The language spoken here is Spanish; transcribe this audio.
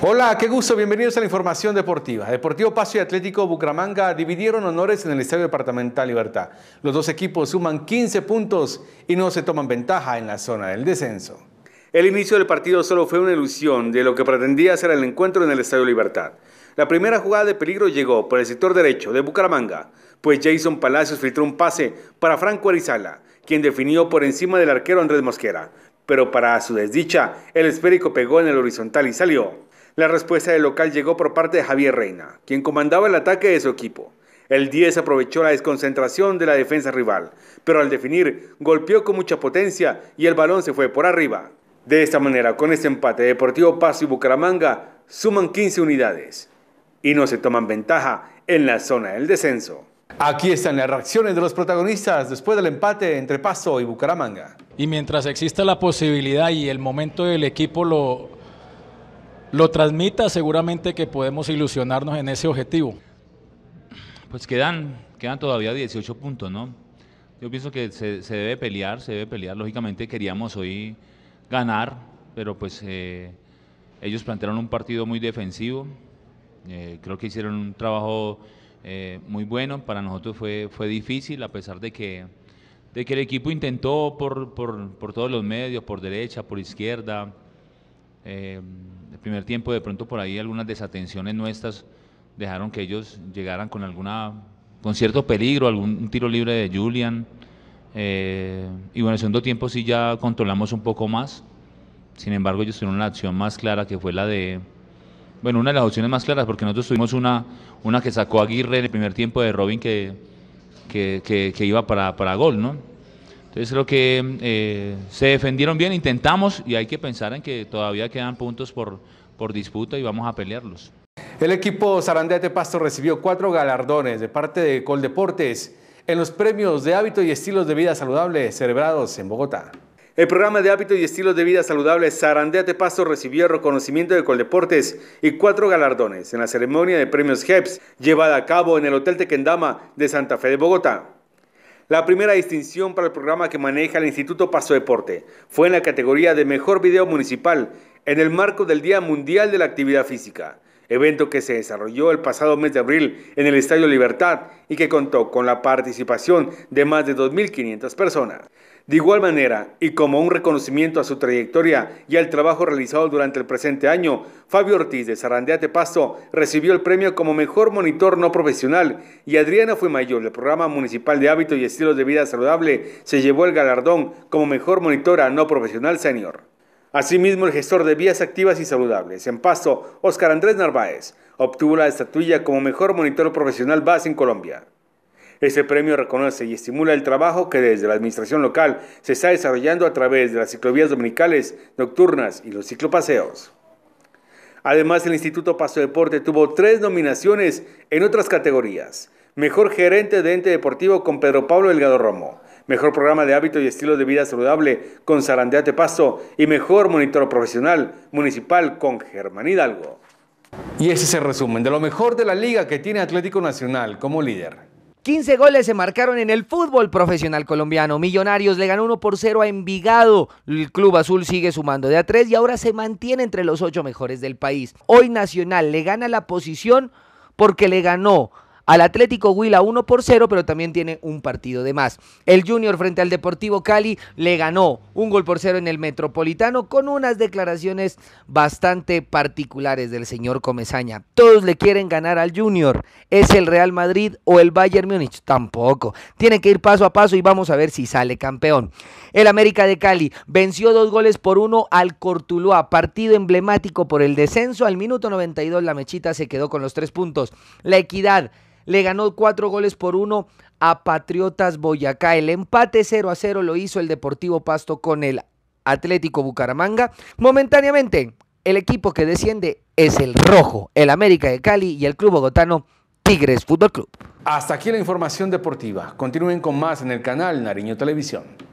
Hola, qué gusto, bienvenidos a la información deportiva. Deportivo Paso y Atlético Bucaramanga dividieron honores en el Estadio Departamental Libertad. Los dos equipos suman 15 puntos y no se toman ventaja en la zona del descenso. El inicio del partido solo fue una ilusión de lo que pretendía ser el encuentro en el Estadio Libertad. La primera jugada de peligro llegó por el sector derecho de Bucaramanga, pues Jason Palacios filtró un pase para Franco Arizala, quien definió por encima del arquero Andrés Mosquera. Pero para su desdicha, el esférico pegó en el horizontal y salió. La respuesta del local llegó por parte de Javier Reina, quien comandaba el ataque de su equipo. El 10 aprovechó la desconcentración de la defensa rival, pero al definir golpeó con mucha potencia y el balón se fue por arriba. De esta manera, con este empate, Deportivo Paso y Bucaramanga suman 15 unidades y no se toman ventaja en la zona del descenso. Aquí están las reacciones de los protagonistas después del empate entre Paso y Bucaramanga. Y mientras exista la posibilidad y el momento del equipo lo, lo transmita, seguramente que podemos ilusionarnos en ese objetivo. Pues quedan, quedan todavía 18 puntos, ¿no? Yo pienso que se, debe pelear, se debe pelear. Lógicamente queríamos hoy ganar, pero pues eh, ellos plantearon un partido muy defensivo. Eh, creo que hicieron un trabajo eh, muy bueno. Para nosotros fue, fue difícil, a pesar de que, de que el equipo intentó por, por todos los medios, por derecha, por izquierda, eh, el primer tiempo, de pronto por ahí algunas desatenciones nuestras dejaron que ellos llegaran con alguna con cierto peligro, algún tiro libre de Julian. Eh, y bueno, el segundo tiempo sí ya controlamos un poco más. Sin embargo, ellos tuvieron una acción más clara que fue la de. Bueno, una de las opciones más claras, porque nosotros tuvimos una, una que sacó Aguirre en el primer tiempo de Robin que, que, iba para, para gol, ¿no? Entonces creo que eh, se defendieron bien, intentamos y hay que pensar en que todavía quedan puntos por, disputa y vamos a pelearlos. El equipo Sarandete Pasto recibió cuatro galardones de parte de Coldeportes en los premios de hábitos y estilos de vida saludable celebrados en Bogotá. El programa de hábitos y estilos de vida saludables Sarandete Pasto recibió reconocimiento de Coldeportes y cuatro galardones en la ceremonia de premios GEPS llevada a cabo en el Hotel Tequendama de Santa Fe de Bogotá. La primera distinción para el programa que maneja el Instituto Paso Deporte fue en la categoría de Mejor Video Municipal en el marco del Día Mundial de la Actividad Física evento que se desarrolló el pasado mes de abril en el Estadio Libertad y que contó con la participación de más de 2.500 personas. De igual manera, y como un reconocimiento a su trayectoria y al trabajo realizado durante el presente año, Fabio Ortiz de Sarandeate Pasto recibió el premio como Mejor Monitor No Profesional y Adriana mayor del Programa Municipal de Hábitos y Estilos de Vida Saludable se llevó el galardón como Mejor Monitora No Profesional Senior. Asimismo, el gestor de vías activas y saludables en paso, Óscar Andrés Narváez, obtuvo la estatuilla como mejor monitor profesional base en Colombia. Este premio reconoce y estimula el trabajo que desde la administración local se está desarrollando a través de las ciclovías dominicales, nocturnas y los ciclopaseos. Además, el Instituto Paso Deporte tuvo tres nominaciones en otras categorías. Mejor gerente de ente deportivo con Pedro Pablo Delgado Romo mejor programa de hábito y estilo de vida saludable con Sarandeate Paso. y mejor monitor profesional municipal con Germán Hidalgo. Y ese es el resumen de lo mejor de la liga que tiene Atlético Nacional como líder. 15 goles se marcaron en el fútbol profesional colombiano. Millonarios le ganó 1 por 0 a Envigado. El Club Azul sigue sumando de a 3 y ahora se mantiene entre los 8 mejores del país. Hoy Nacional le gana la posición porque le ganó al Atlético Huila 1 por 0, pero también tiene un partido de más. El Junior frente al Deportivo Cali le ganó un gol por cero en el Metropolitano con unas declaraciones bastante particulares del señor Comezaña. Todos le quieren ganar al Junior. ¿Es el Real Madrid o el Bayern Múnich? Tampoco. Tiene que ir paso a paso y vamos a ver si sale campeón. El América de Cali venció dos goles por uno al Cortuluá, partido emblemático por el descenso. Al minuto 92 la Mechita se quedó con los tres puntos. La Equidad le ganó cuatro goles por uno a Patriotas Boyacá. El empate 0 a 0 lo hizo el Deportivo Pasto con el Atlético Bucaramanga. Momentáneamente, el equipo que desciende es el Rojo, el América de Cali y el club bogotano Tigres Fútbol Club. Hasta aquí la información deportiva. Continúen con más en el canal Nariño Televisión.